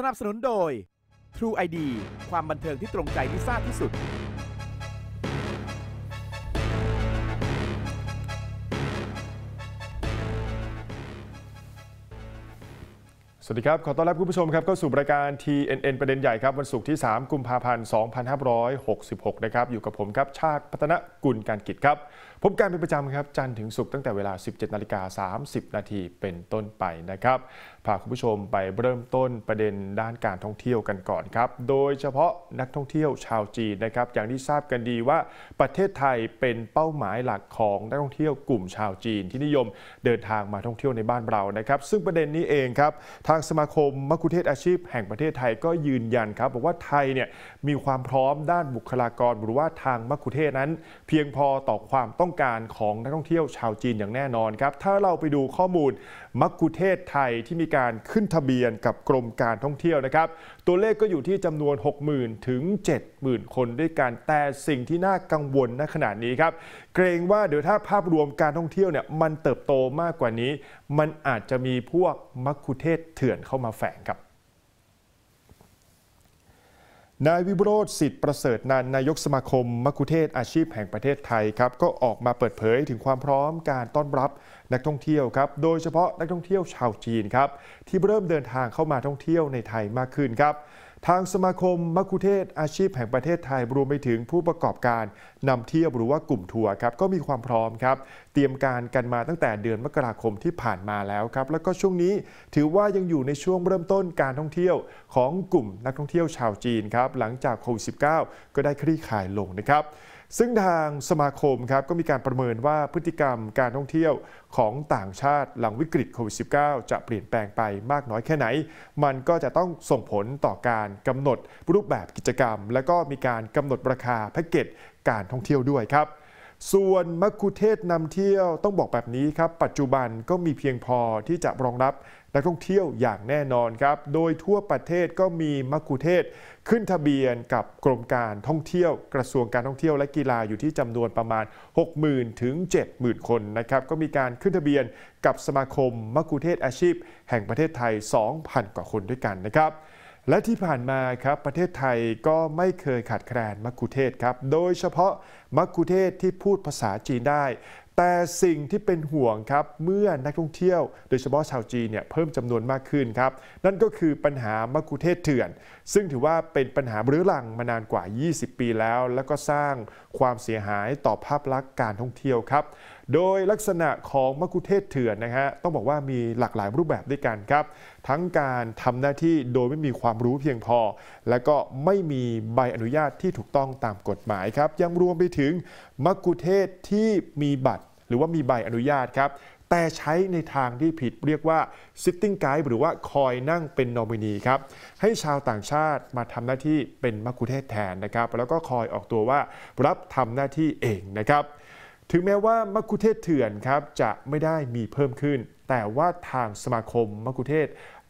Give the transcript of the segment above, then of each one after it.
สนับสนุนโดย True ID ความบันเทิงที่ตรงใจที่ซ่าที่สุด สวัสดีครับ ขอต้อนรับคุณผู้ชมครับเข้าสู่รายการ TNN ประเด็นใหญ่ครับ วันศุกร์ที่ 3 กุมภาพันธ์ 2566 นะครับ อยู่กับผมครับ ชาติพัฒนกุลการกิจครับพบกันเป็นประจำครับจันทร์ถึงศุกร์ตั้งแต่เวลา 17 นาฬิกา 30 นาทีเป็นต้นไปนะครับพาคุณผู้ชมไปเริ่มต้นประเด็นด้านการท่องเที่ยวกันก่อนครับโดยเฉพาะนักท่องเที่ยวชาวจีนนะครับอย่างที่ทราบกันดีว่าประเทศไทยเป็นเป้าหมายหลักของนักท่องเที่ยวกลุ่มชาวจีน ที่นิยมเดินทางมาท่องเที่ยวในบ้านเรา นะครับ ซึ่งประเด็นนี้เองครับ ทางสมาคมมัคุเทศอาชีพ แห่งประเทศไทยก็ยืนยันครับบอกว่าไทยเนี่ยมีความพร้อมด้านบุคลากร หรือว่าทางมัคุเทศนั้น เพียงพอต่อความต้องต้องการของนักท่องเที่ยวชาวจีนอย่างแน่นอนครับ ถ้าเราไปดูข้อมูลมักคุเทศไทยที่มีการขึ้นทะเบียนกับกรมการท่องเที่ยวนะครับ ตัวเลขก็อยู่ที่จำนวน 60,000 ถึง 70,000 คนด้วยกันแต่สิ่งที่น่ากังวลณขณะนี้ครับ เกรงว่าเดี๋ยวถ้าภาพรวมการท่องเที่ยวเนี่ยมันเติบโตมากกว่านี้ มันอาจจะมีพวกมักคุเทศเถื่อนเข้ามาแฝงครับนายวิโรธสิทธิ์ประเสริฐนันนายกสมาคมมกุเทศอาชีพแห่งประเทศไทยครับก็ออกมาเปิดเผยถึงความพร้อมการต้อนรับนักท่องเที่ยวครับโดยเฉพาะนักท่องเที่ยวชาวจีนครับที่เริ่มเดินทางเข้ามาท่องเที่ยวในไทยมากขึ้นครับทางสมาคมมัคคุเทศอาชีพแห่งประเทศไทยรวม ไปถึงผู้ประกอบการนำเที่ยวหรือว่ากลุ่มทัวร์ครับก็มีความพร้อมครับ เตรียมการกันมาตั้งแต่เดือนมกราคมที่ผ่านมาแล้วครับแล้วก็ช่วงนี้ถือว่ายังอยู่ในช่วงเริ่มต้นการท่องเที่ยวของกลุ่มนักท่องเที่ยวชาวจีนครับหลังจากโควิด -19 ก็ได้คลี่คลายลงนะครับซึ่งทางสมาคมครับก็มีการประเมินว่าพฤติกรรมการท่องเที่ยวของต่างชาติหลังวิกฤตโควิด -19 จะเปลี่ยนแปลงไปมากน้อยแค่ไหน มันก็จะต้องส่งผลต่อการกำหนดรูปแบบกิจกรรม และก็มีการกำหนดราคาแพ็กเกจการท่องเที่ยวด้วยครับ ส่วนมักคุเทศนำเที่ยวต้องบอกแบบนี้ครับ ปัจจุบันก็มีเพียงพอที่จะรองรับนักท่องเที่ยวอย่างแน่นอนครับ โดยทั่วประเทศก็มีมักคุเทศขึ้นทะเบียนกับกรมการท่องเที่ยว กระทรวงการท่องเที่ยวและกีฬาอยู่ที่จำนวนประมาณ 60,000ถึง70,000คนนะครับ ก็มีการขึ้นทะเบียนกับสมาคมมักคุเทศอาชีพ แห่งประเทศไทย 2,000 กว่าคนด้วยกันนะครับ และที่ผ่านมาครับประเทศไทยก็ไม่เคยขาดแคลนมักคุเทศครับ โดยเฉพาะมักคุเทศที่พูดภาษาจีนได้แต่สิ่งที่เป็นห่วงครับ เมื่อนักท่องเที่ยวโดยเฉพาะชาวจีนเนี่ยเพิ่มจำนวนมากขึ้นครับ นั่นก็คือปัญหามะกุเทศเถื่อน ซึ่งถือว่าเป็นปัญหาเรื้อรังมานานกว่า 20 ปีแล้ว แล้วก็สร้างความเสียหายต่อภาพลักษณ์การท่องเที่ยวครับโดยลักษณะของมะกุเทศเถื่อนนะฮะต้องบอกว่ามีหลากหลายรูปแบบด้วยกันครับ ทั้งการทำหน้าที่โดยไม่มีความรู้เพียงพอ และก็ไม่มีใบอนุญาตที่ถูกต้องตามกฎหมายครับยังรวมไปถึงมะกุเทศที่มีบัตรหรือว่ามีใบอนุญาตครับแต่ใช้ในทางที่ผิดเรียกว่า sitting guide หรือว่าคอยนั่งเป็นนอมินีครับให้ชาวต่างชาติมาทำหน้าที่เป็นมักคุเทศแทนนะครับ แล้วก็คอยออกตัวว่ารับทำหน้าที่เองนะครับถึงแม้ว่ามักคุเทศเถื่อนครับจะไม่ได้มีเพิ่มขึ้น แต่ว่าทางสมาคมมักคุเทศ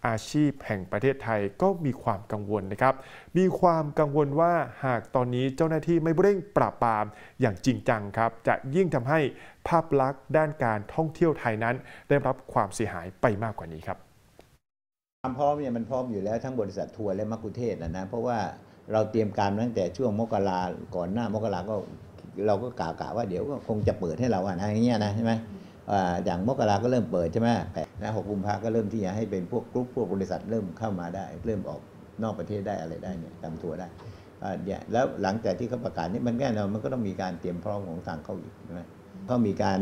อาชีพแห่งประเทศไทยก็มีความกังวลนะครับ มีความกังวลว่าหากตอนนี้เจ้าหน้าที่ไม่เร่งปราบปรามอย่างจริงจังครับ จะยิ่งทำให้ภาพลักษณ์ด้านการท่องเที่ยวไทยนั้น ได้รับความเสียหายไปมากกว่านี้ครับความพร้อมเนี่ยมันพร้อมอยู่แล้วทั้งบริษัททัวร์และมักคุเทศนะนะเพราะว่าเราเตรียมการตั้งแต่ช่วงมกราก่อนหน้ามกราก็เราก็กล่าวกะว่าเดี๋ยวก็คงจะเปิดให้เราอ่ะนะอย่างเงี้ยนะใช่ไหมอย่างมกราก็เริ่มเปิดใช่ไหมแปดนะหกกุมภาก็เริ่มที่จะให้เป็นพวกกรุ๊ปพวกบริษัทเริ่มเข้ามาได้เริ่มออกนอกประเทศได้อะไรได้เนี่ยทำทัวร์ได้เนี่ยแล้วหลังจากที่เขาประกาศนี่มันแน่นอนมันก็ต้องมีการเตรียมพร้อมของทางเขาอีกใช่ไหมเขามีการ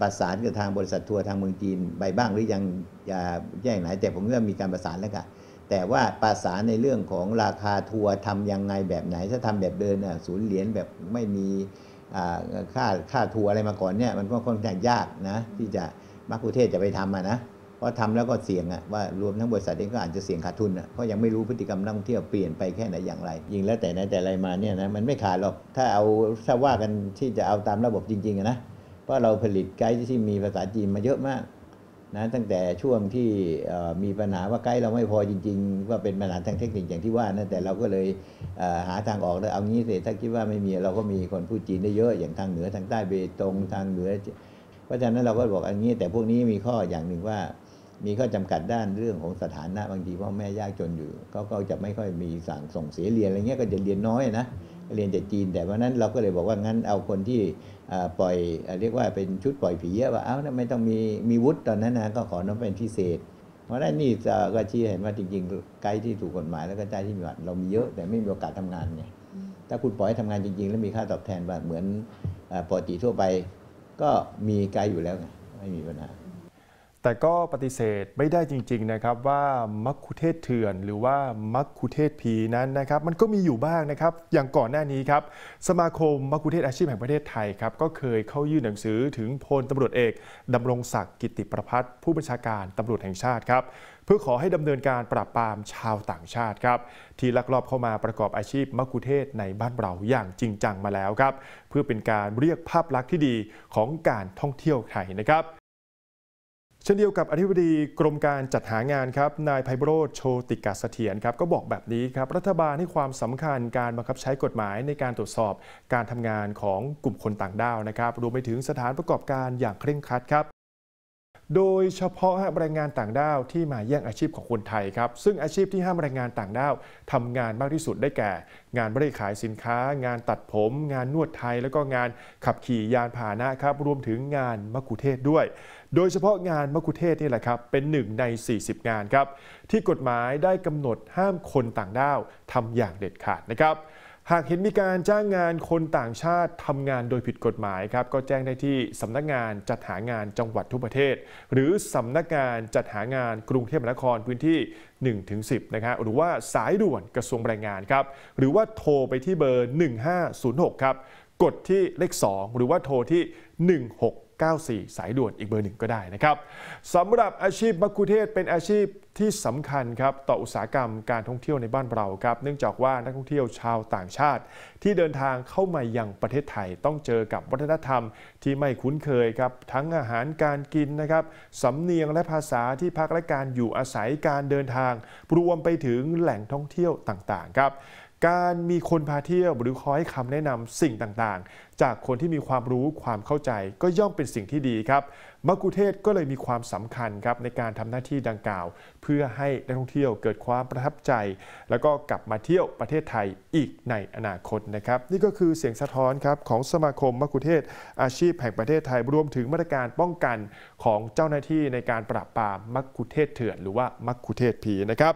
ประสานกับทางบริษัททัวร์ทางเมืองจีนไปบ้างหรือยังอย่าแจ้งไหนแต่ผมว่ามีการประสานแล้วกันแต่ว่าภาษาในเรื่องของราคาทัวร์ทำยังไงแบบไหนถ้าทำแบบเดินศูนย์เหรียญแบบไม่มีค่าค่าทัวร์อะไรมาก่อนเนี่ยมันก็ค่อนข้างยากนะที่จะมักคุเทศจะไปทำนะเพราะทำแล้วก็เสี่ยงอะว่ารวมทั้งบริษัทเองก็อาจจะเสี่ยงขาดทุนอะเพราะยังไม่รู้พฤติกรรมนักท่องเที่ยวเปลี่ยนไปแค่ไหนอย่างไร ยิงแล้วแต่ไหนแต่ไรมาเนี่ยนะมันไม่ขาดหรอกถ้าเอาถ้าว่ากันที่จะเอาตามระบบจริงๆนะเพราะเราผลิตไกด์ที่มีภาษาจีนมาเยอะมากนะตั้งแต่ช่วงที่มีปัญหาว่าใกล้เราไม่พอจริงๆ ว่าเป็นปัญหาทางเทคนิคอย่างที่ว่านะแต่เราก็เลยหาทางออกแล้วเอางี้เสิถ้าคิดว่าไม่มีเราก็มีคนพูดจีนได้เยอะอย่างทางเหนือทางใต้เบตงทางเหนือ เพราะฉะนั้นเราก็บอกอันนี้ แต่พวกนี้มีข้ออย่างหนึ่งว่า มีข้อจำกัดด้านเรื่องของสถานะบางทีพ่อแม่ยากจนอยู่เขาก็จะไม่ค่อยมีสั่งส่งเสียเรียนอะไรเงี้ยก็จะเรียนน้อยนะเรียนจากจีนแต่วันนั้นเราก็เลยบอกว่างั้นเอาคนที่ปล่อยเรียกว่าเป็นชุดปล่อยผีเยอะว่าเอ้าไม่ต้องมี มีวุฒิตอนนั้นนะก็ขอน้องเป็นพิเศษ เพราะนั้นนี่ก็ชี้เห็นว่าจริงๆไกด์ที่ถูกกฎหมายแล้วก็ใจที่มีวัดเรามีเยอะแต่ไม่มีโอกาสทำงานไงถ้าคุณปล่อยทำงานจริงๆ แล้วมีค่าตอบแทนแบบเหมือนปกติทั่วไป ก็มีไกด์อยู่แล้วไงไม่มีปัญหาแต่ก็ปฏิเสธไม่ได้จริง ๆ นะครับว่ามักคุเทศเถื่อน หรือว่ามักคุเทศผีนั้นนะครับ มันก็มีอยู่บ้างนะครับ อย่างก่อนหน้านี้ครับ สมาคม มักคุเทศอาชีพแห่งประเทศไทยครับก็เคยเข้ายื่นหนังสือถึงพลตำรวจเอกดำรงศักดิ์กิติประพัฒน์ผู้บัญชาการตำรวจแห่งชาติครับเพื่อขอให้ดำเนินการปราบปรามชาวต่างชาติครับ ที่ลักลอบเข้ามาประกอบอาชีพมักคุเทศในบ้านเราอย่างจริงจังมาแล้วครับ เพื่อเป็นการเรียกภาพลักษณ์ที่ดีของการท่องเที่ยวไทยนะครับเช่นเดียวกับอธิบดีกรมการจัดหางานครับ นายไพโรธโชติกาเสถียรครับก็บอกแบบนี้ครับรัฐบาลให้ความสำคัญการบังคับใช้กฎหมายในการตรวจสอบการทำงานของกลุ่มคนต่างด้าวนะครับ รวมไปถึงสถานประกอบการอย่างเคร่งครัดครับ โดยเฉพาะแรงงานต่างด้าว ที่มาแย่งอาชีพของคนไทยครับซึ่งอาชีพที่ห้ามแรงงานต่างด้าวทำางานมากที่สุดได้แก่ งานบริขายสินค้า งานตัดผม งานนวดไทย แล้วก็งานขับขี่ยานพาหนะครับรวมถึงงานมะกุเทศด้วยโดยเฉพาะงานมกคุเทศนี่แหละครับเป็นหนึ่งใน 40 งานครับที่กฎหมายได้กำหนดห้ามคนต่างด้าวทำอย่างเด็ดขาดนะครับ หากเห็นมีการจ้างงานคนต่างชาติทำงานโดยผิดกฎหมายครับก็แจ้งได้ที่สำนักงานจัดหางานจังหวัดทุกประเทศ หรือสำนักงานจัดหางานกรุงเทพมหานครพื้นที่1-10นะครับหรือว่าสายด่วนกระทรวงแรงงานครับหรือว่าโทรไปที่เบอร์ 1506ครับกดที่เลข 2 หรือว่าโทรที่ 1 6 94 สายด่วนอีกเบอร์หนึ่งก็ได้นะครับสำหรับอาชีพมักคุเทศเป็นอาชีพที่สำคัญครับ ต่ออุตสาหกรรมการท่องเที่ยวในบ้านเราครับเนื่องจากว่านักท่องเที่ยวชาวต่างชาติ ที่เดินทางเข้ามายังประเทศไทยต้องเจอกับวัฒนธรรม ที่ไม่คุ้นเคยครับทั้งอาหารการกินนะครับสำเนียงและภาษาที่พักและการอยู่อาศัยการเดินทางรวมไปถึงแหล่งท่องเที่ยวต่างๆครับการมีคนพาเที่ยวหรือคอยคำแนะนำสิ่งต่างจากคนที่มีความรู้ความเข้าใจก็ย่อมเป็นสิ่งที่ดีครับมักคุเทศก็เลยมีความสำคัญครับในการทำหน้าที่ดังกล่าวเพื่อให้นักท่องเที่ยวเกิดความประทับใจ แล้วก็กลับมาเที่ยวประเทศไทยอีกในอนาคตนะครับ นี่ก็คือเสียงสะท้อนครับของสมาคมมักคุเทศอาชีพแห่งประเทศไทย รวมถึงมาตรการป้องกันของเจ้าหน้าที่ในการปราบปรามมักคุเทศเถื่อนหรือว่ามักคุเทศผีนะครับ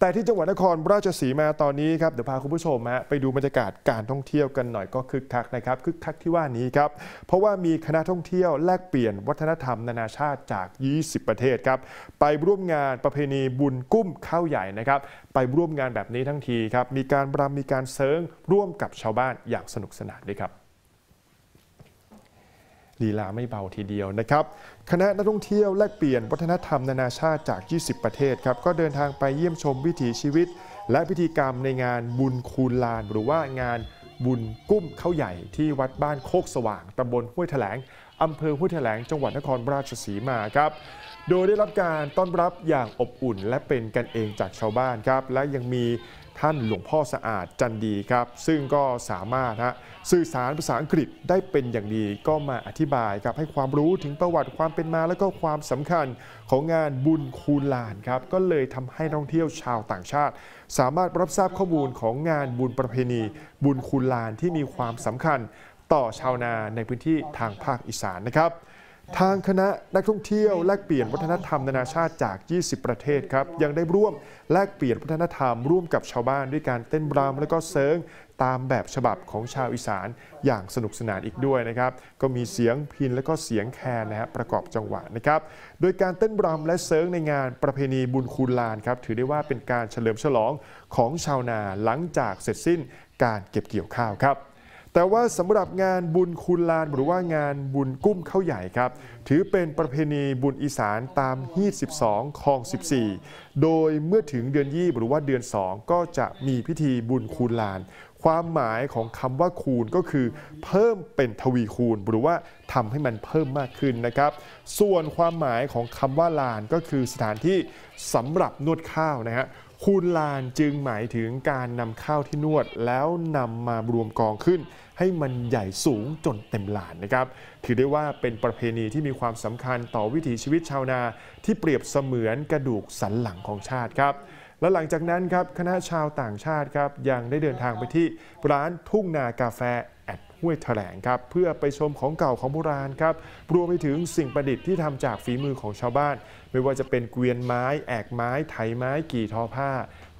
แต่ที่จังหวัดนครราชสีมาตอนนี้ครับเดี๋ยวพาคุณผู้ชมฮะไปดูบรรยากาศการท่องเที่ยวกันหน่อยก็คึกคักนะครับคึกคักที่ว่านี้ครับเพราะว่ามีคณะท่องเที่ยวแลกเปลี่ยนวัฒนธรรมนานาชาติจาก 20 ประเทศครับไปร่วมงานประเพณีบุญกุ้มข้าวใหญ่นะครับ ไปร่วมงานแบบนี้ทั้งทีครับมีการรำมีการเซิร์งร่วมกับชาวบ้านอย่างสนุกสนานด้วยครับลีลาไม่เบาทีเดียวนะครับคณะนักท่องเที่ยวแลกเปลี่ยนวัฒนธรรมนานาชาติจาก 20 ประเทศครับ ก็เดินทางไปเยี่ยมชมวิถีชีวิต และพิธีกรรมในงานบุญคูลลาน หรือว่างานบุญกุ้มข้าวใหญ่ที่วัดบ้านโคกสว่างตำบลห้วยแถลงอำเภอห้วยแถลงจังหวัดนครราชสีมาครับโดยได้รับการต้อนรับอย่างอบอุ่นและเป็นกันเองจากชาวบ้านครับ และยังมีท่านหลวงพ่อสะอาดจันดีครับ ซึ่งก็สามารถฮะสื่อสารภาษาอังกฤษได้เป็นอย่างดีก็มาอธิบายครับให้ความรู้ถึงประวัติความเป็นมาและก็ความสำคัญของงานบุญคูลานครับก็เลยทำให้ท่องเที่ยวชาวต่างชาติ สามารถรับทราบข้อมูลของงานบุญประเพณี บุญคูลานที่มีความสำคัญต่อชาวนาในพื้นที่ทางภาคอีสานนะครับทางคณะนักท่องเที่ยว แลกเปลี่ยนวัฒนธรรมนานาชาติจาก 20 ประเทศครับยังได้ร่วมแลกเปลี่ยนวัฒนธรรมร่วมกับชาวบ้าน ด้วยการเต้นรำและก็เซิร์งตามแบบฉบับของชาวอีสานอย่างสนุกสนานอีกด้วยนะครับก็มีเสียงพินและก็เสียงแคนนะฮะประกอบจังหวะนะครับโดยการเต้นรำและเซิร์งในงานประเพณีบุญคูลานครับถือได้ว่าเป็นการเฉลิมฉลองของชาวนาหลังจากเสร็จสิ้นการเก็บเกี่ยวข้าวครับแต่ว่าสำหรับงานบุญคุณลานหรือว่างานบุญกุ้มข้าวใหญ่ครับ ถือเป็นประเพณีบุญอีสานตามฮีด12คอง 14 โดยเมื่อถึงเดือนยี่หรือว่าเดือน 2 ก็จะมีพิธีบุญคูณลาน ความหมายของคำว่าคูณก็คือ เพิ่มเป็นทวีคูณหรือว่าทำให้มันเพิ่มมากขึ้นนะครับ ส่วนความหมายของคำว่าลานก็คือสถานที่สำหรับนวดข้าวนะฮะคูลานจึงหมายถึงการนำข้าวที่นวดแล้วนำมารวมกองขึ้นให้มันใหญ่สูงจนเต็มลานนะครับ ถือได้ว่าเป็นประเพณีที่มีความสำคัญต่อวิถีชีวิตชาวนาที่เปรียบเสมือนกระดูกสันหลังของชาติครับ และหลังจากนั้นครับ คณะชาวต่างชาติครับยังได้เดินทางไปที่ร้านทุ่งนากาแฟห้วยแถลงครับเพื่อไปชมของเก่าของโบราณครับรวมไปถึงสิ่งประดิษฐ์ที่ทำจากฝีมือของชาวบ้าน ไม่ว่าจะเป็นเกวียนไม้แอกไม้ไถไม้กี่ทอผ้า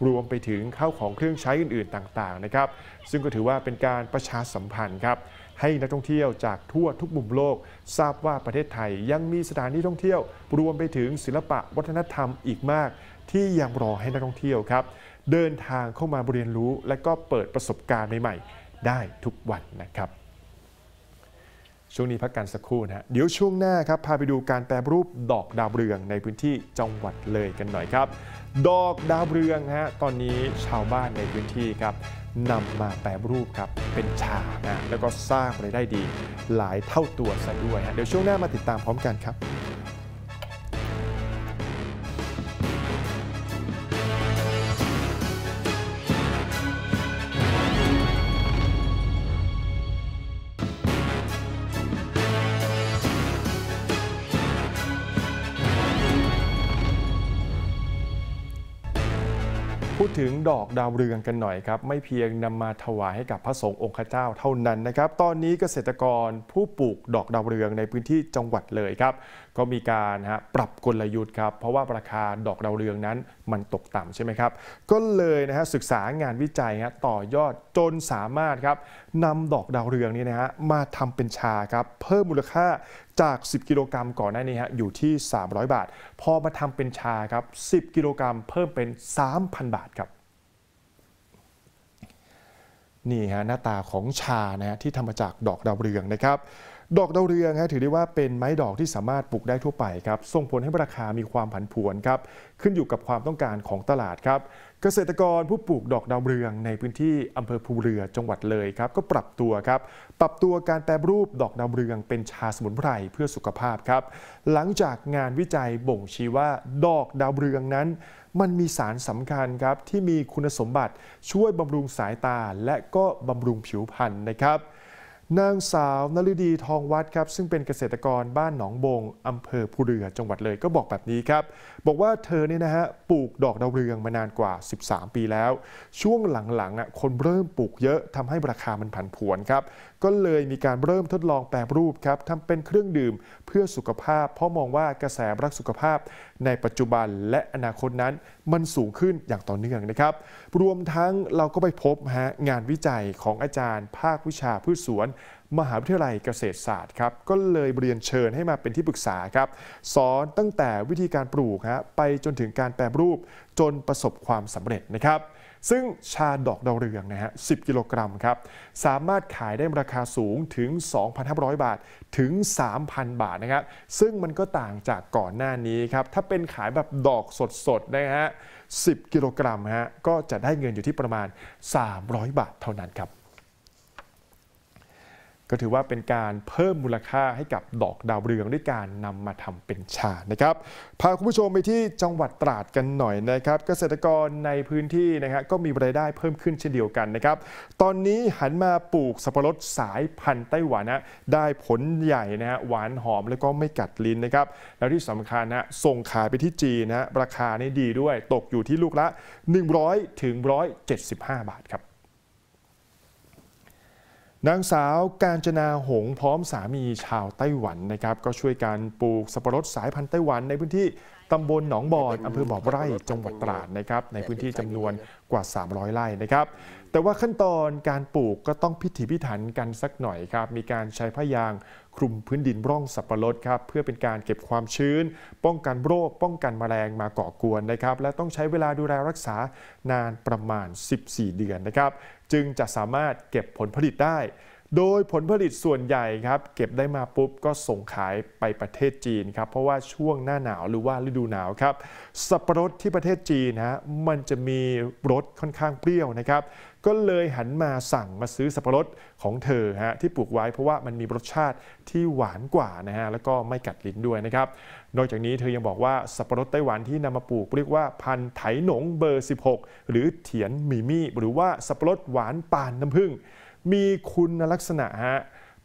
รวมไปถึงข้าวของเครื่องใช้อื่นๆต่าง ๆ นะครับ ซึ่งก็ถือว่าเป็นการประชาสัมพันธ์ครับให้นักท่องเที่ยวจากทั่วทุกมุมโลก ทราบว่าประเทศไทย ยังมีสถานที่ท่องเที่ยว รวมไปถึงศิลปะวัฒนธรรมอีกมาก ที่ยังรอให้นักท่องเที่ยวครับ เดินทางเข้ามาเรียนรู้และก็เปิดประสบการณ์ใหม่ได้ทุกวันนะครับ ช่วงนี้พักกันสักครู่นะเดี๋ยวช่วงหน้าครับพาไปดูการแปรรูปดอกดาวเรืองในพื้นที่จังหวัดเลยกันหน่อยครับ ดอกดาวเรืองฮะตอนนี้ชาวบ้านในพื้นที่ครับนำมาแปรรูปครับเป็นชานะแล้วก็สร้างรายได้ดี หลายเท่าตัวซะด้วยฮะเดี๋ยวช่วงหน้ามาติดตามพร้อมกันครับถึงดอกดาวเรืองกันหน่อยครับ ไม่เพียงนำมาถวายให้กับพระสงฆ์องค์เจ้าเท่านั้นนะครับ ตอนนี้เกษตรกรผู้ปลูกดอกดาวเรืองในพื้นที่จังหวัดเลยครับก็มีการฮะปรับกลยุทธ์ครับเพราะว่าราคาดอกดาวเรืองนั้นมันตกต่ำใช่ไหมครับก็เลยนะฮะศึกษางานวิจัยฮะต่อยอดจนสามารถครับนำดอกดาวเรืองนี้นะฮะมาทำเป็นชาครับเพิ่มมูลค่าจาก 10กิโลกรัมก่อนหน้านี้ฮะอยู่ที่ 300 บาทพอมาทำเป็นชาครับ 10กิโลกรัมเพิ่มเป็น 3,000 บาทครับนี่ฮะหน้าตาของชานะฮะที่ทำมาจากดอกดาวเรืองนะครับดอกดาวเรืองถือได้ว่าเป็นไม้ดอกที่สามารถปลูกได้ทั่วไปครับ ส่งผลให้ราคามีความผันผวนครับ ขึ้นอยู่กับความต้องการของตลาดครับ เกษตรกรผู้ปลูกดอกดาวเรือง ในพื้นที่อำเภอภูเรือจังหวัดเลยครับ ก็ปรับตัวครับ ปรับตัวการแปรรูปดอกดาวเรืองเป็นชาสมุนไพรเพื่อสุขภาพครับ หลังจากงานวิจัยบ่งชี้ว่า ดอกดาวเรืองนั้น มันมีสารสำคัญครับ ที่มีคุณสมบัติ ช่วยบำรุงสายตาและก็บำรุงผิวพรรณนะครับนางสาวนฤดีทองวัดครับ ซึ่งเป็นเกษตรกรบ้านหนองบงอำเภอภูเรือจังหวัดเลยก็บอกแบบนี้ครับ บอกว่าเธอเนี่ยนะฮะ ปลูกดอกดาวเรืองมานานกว่า 13 ปีแล้ว ช่วงหลังๆอ่ะคนเริ่มปลูกเยอะทำให้ราคามันผันผวนครับ ก็เลยมีการเริ่มทดลองแปรรูปครับทำเป็นเครื่องดื่มเพื่อสุขภาพ เพราะมองว่ากระแสรักสุขภาพในปัจจุบันและอนาคตนั้น มันสูงขึ้นอย่างต่อเนื่องนะครับ รวมทั้งเราก็ไปพบฮะงานวิจัยของอาจารย์ ภาควิชาพืชสวน มหาวิทยาลัยเกษตรศาสตร์ครับ ก็เลยเรียนเชิญให้มาเป็นที่ปรึกษาครับ สอนตั้งแต่วิธีการปลูกฮะไปจนถึงการแปรรูปจนประสบความสำเร็จนะครับซึ่งชาดอกดาวเรืองนะฮะ 10 กิโลกรัมครับ สามารถขายได้ราคาสูงถึง 2,500 บาท ถึง 3,000 บาทนะครับซึ่งมันก็ต่างจากก่อนหน้านี้ครับ ถ้าเป็นขายแบบดอกสดๆนะฮะ 10 กิโลกรัมฮะ ก็จะได้เงินอยู่ที่ประมาณ 300 บาทเท่านั้นครับก็ถือว่าเป็นการเพิ่มมูลค่าให้กับดอกดาวเรืองด้วยการนำมาทำเป็นชานะครับพาคุณผู้ชมไปที่จังหวัดตราดกันหน่อยนะครับ เกษตรกรในพื้นที่นะครก็มีรายได้เพิ่มขึ้นเช่นเดียวกันนะครับตอนนี้หันมาปลูกสับปะรดสายพันธุ์ไต้หวันนะได้ผลใหญ่นะฮะหวานหอมแล้วก็ไม่กัดลิ้นนะครับแล้วที่สำคัญนะส่งขายไปที่จีนนะราคานี่ดีด้วย ตกอยู่ที่ลูกละ100ถึง175 บาทครับนางสาวกาญจนาหงพร้อมสามีชาวไต้หวันนะครับ ก็ช่วยการปลูกสับปะรดสายพันธุ์ไต้หวันในพื้นที่ตำบลหนองบอนอำเภอบ่อไร่จังหวัดตราดนะครับ ในพื้นที่จำนวนกว่า 300ไร่นะครับ แต่ว่าขั้นตอนการปลูกก็ต้องพิถีพิถันกันสักหน่อยครับมีการใช้ผ้ายางคลุมพื้นดินร่องสับปะรดครับเพื่อเป็นการเก็บความชื้น ป้องกันโรค ป้องกันแมลงมาก่อกวนนะครับ และต้องใช้เวลาดูแลรักษานานประมาณ 14 เดือนนะครับจึงจะสามารถเก็บผลผลิตได้ โดยผลผลิตส่วนใหญ่ครับ เก็บได้มาปุ๊บก็ส่งขายไปประเทศจีนครับ เพราะว่าช่วงหน้าหนาวหรือว่าฤดูหนาวครับสับปะรดที่ประเทศจีนฮะมันจะมีรสค่อนข้างเปรี้ยวนะครับก็เลยหันมาสั่งมาซื้อสับปะรดของเธอฮะที่ปลูกไว้เพราะว่ามันมีรสชาติที่หวานกว่านะฮะแล้วก็ไม่กัดลิ้นด้วยนะครับนอกจากนี้เธอยังบอกว่าสับปะรดไต้หวันที่นำมาปลูกเรียกว่าพันธุ์ไถหนงเบอร์ 16 หรือเถียนมีมี่หรือว่าสับปะรดหวานปานน้ำผึ้งมีคุณลักษณะฮะ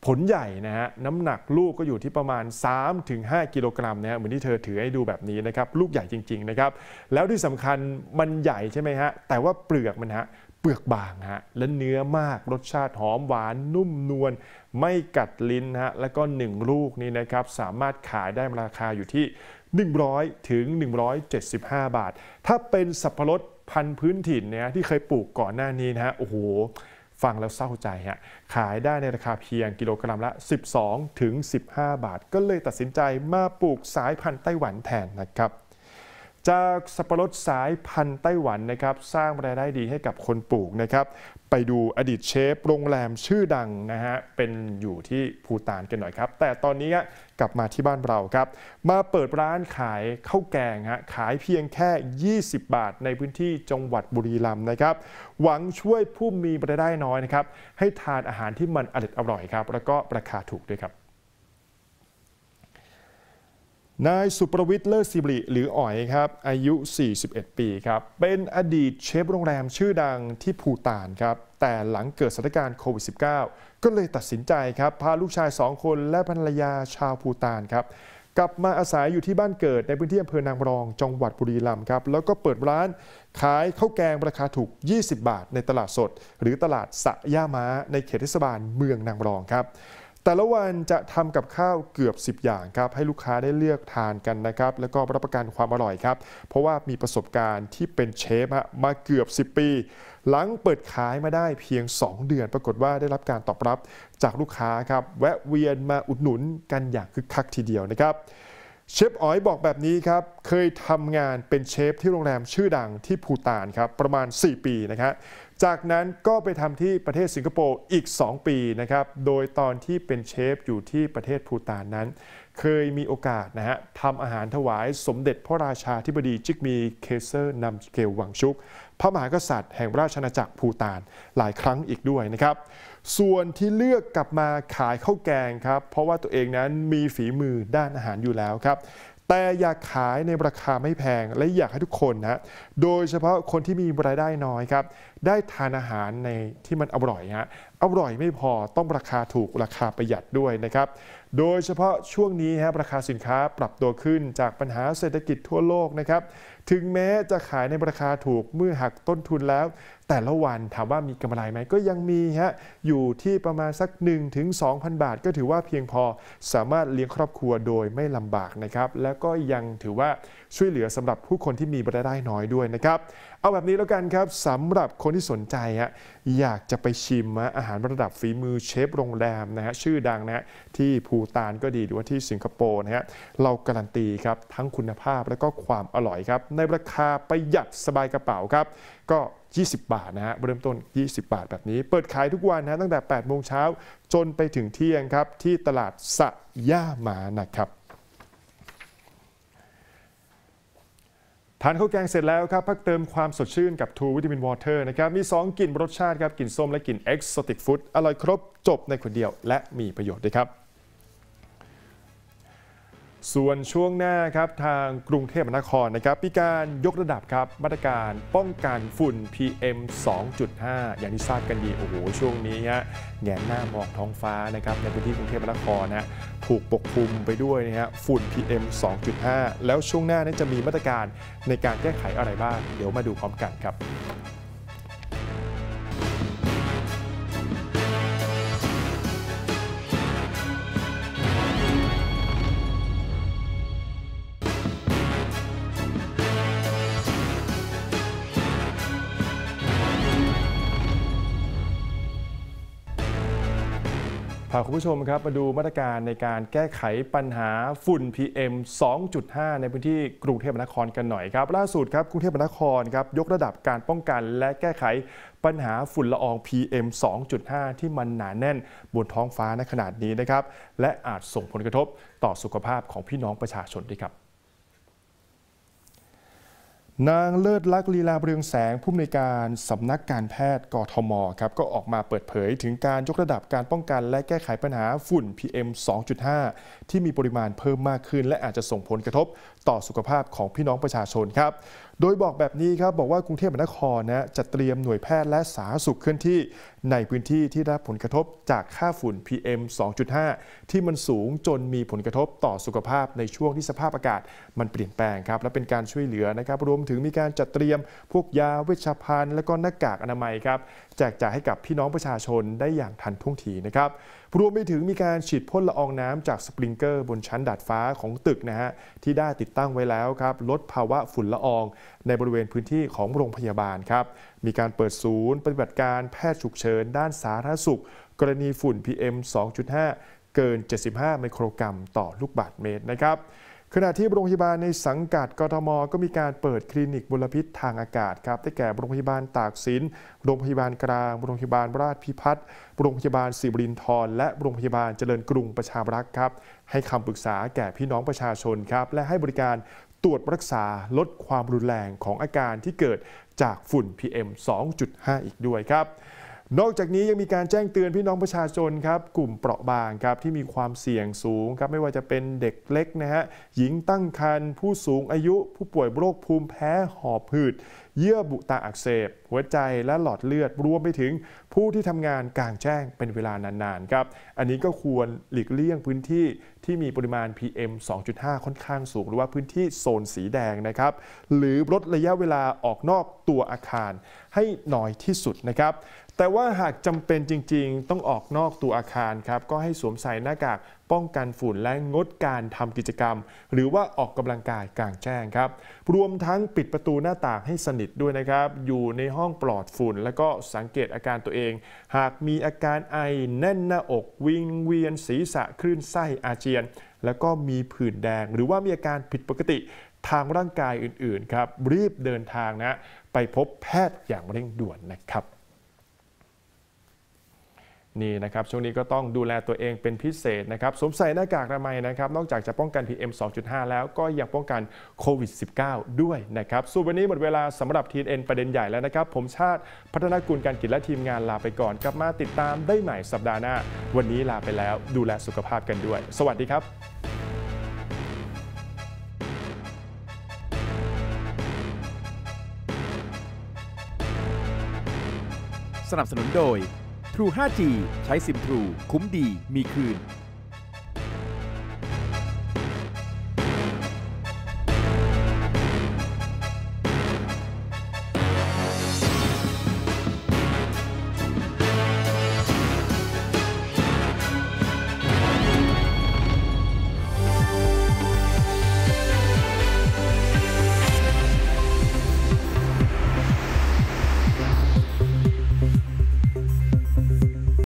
ผลใหญ่นะฮะน้ำหนักลูกก็อยู่ที่ประมาณ 3-5 กิโลกรัมนะฮะเหมือนที่เธอถือให้ดูแบบนี้นะครับ ลูกใหญ่จริงๆนะครับแล้วที่สำคัญมันใหญ่ใช่ไหมฮะแต่ว่าเปลือกมันฮะเปลือกบางฮะและเนื้อมากรสชาติหอมหวานนุ่มนวลไม่กัดลิ้นฮะแล้วก็ 1 ลูกนี้นะครับ สามารถขายได้ราคาอยู่ที่ 100ถึง 175 บาท ถ้าเป็นสับปะรดพันธุ์พื้นถิ่นเนี่ยที่เคยปลูกก่อนหน้านี้นะฮะโอ้โหฟังแล้วเศร้าใจฮะขายได้ในราคาเพียงกิโลกรัมละ 12 ถึง 15 บาท ก็เลยตัดสินใจมาปลูกสายพันธุ์ไต้หวันแทนนะครับจากสับปะรดสายพันธุ์ไต้หวันนะครับสร้างรายได้ดีให้กับคนปลูกนะครับไปดูอดีตเชฟ โรงแรมชื่อดังนะฮะเป็นอยู่ที่ภูตานกันหน่อยครับ แต่ตอนนี้กลับมาที่บ้านเราครับ มาเปิดร้านขายข้าวแกงฮะขายเพียงแค่ 20 บาทในพื้นที่จังหวัดบุรีรัมย์นะครับ หวังช่วยผู้มีรายได้น้อยนะครับให้ทานอาหารที่มันอร่อยครับแล้วก็ราคาถูกด้วยครับนายสุประวิทย์เลิศสิริหรืออ๋อยครับอายุ 41 ปีครับเป็นอดีตเชฟโรงแรมชื่อดังที่ภูตานครับแต่หลังเกิดสถานการณ์โควิด -19 ก็เลยตัดสินใจครับพาลูกชาย 2 คนและภรรยาชาวภูตานครับกลับมาอาศัยอยู่ที่บ้านเกิดในพื้นที่อำเภอนางรองจังหวัดบุรีรัมย์ครับแล้วก็เปิดร้านขายข้าวแกงราคาถูก 20 บาทในตลาดสด หรือตลาดสะย่าม้าในเขตเทศบาลเมืองนางรองครับแต่ละวันจะทำกับข้าวเกือบ 10 อย่างครับ ให้ลูกค้าได้เลือกทานกันนะครับ แล้วก็รับประกันความอร่อยครับเพราะว่ามีประสบการณ์ที่เป็นเชฟมาเกือบ 10 ปี หลังเปิดขายมาได้เพียง 2 เดือน ปรากฏว่าได้รับการตอบรับจากลูกค้าครับแวะเวียนมาอุดหนุนกันอย่างคึกคักทีเดียวนะครับเชฟอ๋อยบอกแบบนี้ครับเคยทำงานเป็นเชฟที่โรงแรมชื่อดังที่ภูตานครับประมาณ 4 ปีนะครับจากนั้นก็ไปทำที่ประเทศสิงคโปร์อีก 2 ปีนะครับ โดยตอนที่เป็นเชฟอยู่ที่ประเทศพูตานนั้น เคยมีโอกาสนะฮะทำอาหารถวายสมเด็จพระราชาธิบดี จิกมีเคเซอร์นำเกลวังชุก พระมหากษัตริย์แห่งราชอาณาจักรพูตานหลายครั้งอีกด้วยนะครับ ส่วนที่เลือกกลับมาขายข้าวแกงครับเพราะว่าตัวเองนั้นมีฝีมือด้านอาหารอยู่แล้วครับแต่อยากขายในราคาไม่แพงและอยากให้ทุกคนนะโดยเฉพาะคนที่มีรายได้น้อยครับ ได้ทานอาหารในที่มันอร่อยฮะ อร่อยไม่พอต้องราคาถูกราคาประหยัดด้วยนะครับ โดยเฉพาะช่วงนี้ฮะราคาสินค้าปรับตัวขึ้นจากปัญหาเศรษฐกิจทั่วโลกนะครับ ถึงแม้จะขายในราคาถูกเมื่อหักต้นทุนแล้วแต่ละวันถามว่ามีกำไรไหมก็ยังมีฮะอยู่ที่ประมาณสัก1-2,000ถึงบาท ก็ถือว่าเพียงพอสามารถเลี้ยงครอบครัวโดยไม่ลำบากนะครับแล้วก็ยังถือว่าช่วยเหลือสำหรับผู้คนที่มีรายได้น้อยด้วยนะครับเอาแบบนี้แล้วกันครับสำหรับคนที่สนใจฮะอยากจะไปชิมอาหารระดับฝีมือเชฟโรงแรมนะฮะชื่อดังนะฮะที่ภูตานก็ดีหรือว่าที่สิงคโปร์นะฮะเราการันตีครับทั้งคุณภาพและก็ความอร่อยครับ ในราคาประหยัดสบายกระเป๋าครับ ก็ 20 บาทนะฮะเริ่มต้น 20 บาทแบบนี้เปิดขายทุกวันนะตั้งแต่ 8 โมงเช้าจนไปถึงเที่ยงครับ ที่ตลาดสะย่ามานะครับทานข้าวแกงเสร็จแล้วครับ พักเติมความสดชื่นกับทูวิตามินวอเตอร์นะครับมี 2 กลิ่นรสชาติครับ กลิ่นส้มและกลิ่นเอ็กโซติกฟู้ดอร่อยครบจบในคนเดียวและมีประโยชน์ด้วยครับส่วนช่วงหน้าครับทางกรุงเทพมหานครนะครับมีการยกระดับครับมาตรการ ป้องกันฝุ่น PM 2.5 อย่างที่ทราบกันดี โอ้โหช่วงนี้ฮะแงหน้ามองท้องฟ้านะครับในพื้นที่กรุงเทพมหานครนะถูกปกคลุมไปด้วยนะฮะฝุ่น PM 2.5 แล้วช่วงหน้านี้จะมีมาตรการในการแก้ไขอะไรบ้างเดี๋ยวมาดูพร้อมกันครับพาคุณผู้ชมครับมาดูมาตรการในการแก้ไขปัญหาฝุ่น PM 2.5 ในพื้นที่กรุงเทพมหานครกันหน่อยครับล่าสุดครับกรุงเทพมหานครครับยกระดับการป้องกันและแก้ไขปัญหาฝุ่นละออง PM 2.5 ที่มันหนาแน่นบนท้องฟ้าในขนาดนี้นะครับและอาจส่งผลกระทบต่อสุขภาพของพี่น้องประชาชนด้วยครับนางเลิศลักษ์ลีลาเรืองแสงผู้อำนวยการสำนักการแพทย์กทมครับ ก็ออกมาเปิดเผย ถึงการยกระดับการป้องกันและแก้ไขปัญหาฝุ่น PM 2.5 ที่มีปริมาณเพิ่มมากขึ้น และอาจจะส่งผลกระทบ ต่อสุขภาพของพี่น้องประชาชนครับโดยบอกแบบนี้ครับบอกว่ากรุงเทพมหานครนะจะเตรียมหน่วยแพทย์และสาธารณสุขเคลื่อนที่ ในพื้นที่ที่ได้ผลกระทบจากค่าฝุ่น PM 2.5 ที่มันสูงจนมีผลกระทบต่อสุขภาพในช่วงที่สภาพอากาศ มันเปลี่ยนแปลงครับและเป็นการช่วยเหลือนะครับ รวมถึงมีการจัดเตรียมพวกยาเวชภัณฑ์ และก็หน้ากากอนามัยครับแจกจ่ายให้กับพี่น้องประชาชนได้อย่างทันท่วงทีนะครับรวมไปถึงมีการฉีดพ่นละอองน้ำจากสปริงเกอร์บนชั้นดาดฟ้าของตึกนะฮะ ที่ได้ติดตั้งไว้แล้วครับ ลดภาวะฝุ่นละอองในบริเวณพื้นที่ของโรงพยาบาลครับ มีการเปิดศูนย์ปฏิบัติการแพทย์ฉุกเฉินด้านสาธารณสุขกรณีฝุ่น PM 2.5 เกิน 75ไมโครกรัมต่อลูกบาศกเมตรนะครับขณะที่โรงพยาบาลในสังกัดกทม ก็มีการเปิดคลินิกบุลพิษทางอากาศครับ ได้แก่โรงพยาบาลตากสิน โรงพยาบาลกลางโรงพยาบาลราชพิพัฒน์โรงพยาบาลศิบรินทร์และโรงพยาบาลเจริญกรุงประชาบรักษ์ครับ ให้คำปรึกษาแก่พี่น้องประชาชนครับและให้บริการตรวจรักษาลดความรุนแรงของอาการที่เกิดจากฝุ่น PM 2.5 อีกด้วยครับนอกจากนี้ยังมีการแจ้งเตือนพี่น้องประชาชนครับ กลุ่มเปราะบางครับ ที่มีความเสี่ยงสูงครับไม่ว่าจะเป็นเด็กเล็กนะฮะ หญิงตั้งครรภ์ผู้สูงอายุผู้ป่วยโรคภูมิแพ้หอบหืด เยื่อบุตาอักเสบหัวใจและหลอดเลือด รวมไปถึงผู้ที่ทำงานกลางแจ้งเป็นเวลานานๆครับอันนี้ก็ควรหลีกเลี่ยงพื้นที่ที่มีปริมาณ PM 2.5 ค่อนข้างสูง หรือว่าพื้นที่โซนสีแดงนะครับหรือลดระยะเวลาออกนอกตัวอาคารให้น้อยที่สุดนะครับแต่ว่าหากจำเป็นจริงๆ ต้องออกนอกตัวอาคารครับ ก็ให้สวมใส่หน้ากากป้องกันฝุ่นและงดการทำกิจกรรม หรือว่าออกกำลังกายกลางแจ้งครับ รวมทั้งปิดประตูหน้าต่างให้สนิทด้วยนะครับ อยู่ในห้องปลอดฝุ่นแล้วก็สังเกตอาการตัวเอง หากมีอาการไอแน่นหน้าอก วิงเวียนศีรษะคลื่นไส้อาเจียน แล้วก็มีผื่นแดง หรือว่ามีอาการผิดปกติทางร่างกายอื่นๆครับรีบเดินทางนะ ไปพบแพทย์อย่างเร่งด่วนนะครับนี่นะครับ ช่วงนี้ก็ต้องดูแลตัวเองเป็นพิเศษนะครับสวมใส่หน้ากากอนามัยนะครับ นอกจากจะป้องกัน PM 2.5แล้วก็ยังป้องกันโควิด -19 ด้วยนะครับส่ววันนี้หมดเวลาสำหรับทีเอ็นประเด็นใหญ่แล้วนะครับ ผมชาติพัฒนากุลการกิจและทีมงานลาไปก่อนกลับมาติดตามได้ใหม่สัปดาห์หน้า วันนี้ลาไปแล้วดูแลสุขภาพกันด้วย สวัสดีครับนับสนุนโดย True 5G ใช้ซิมทรู คุ้มดี มีคืน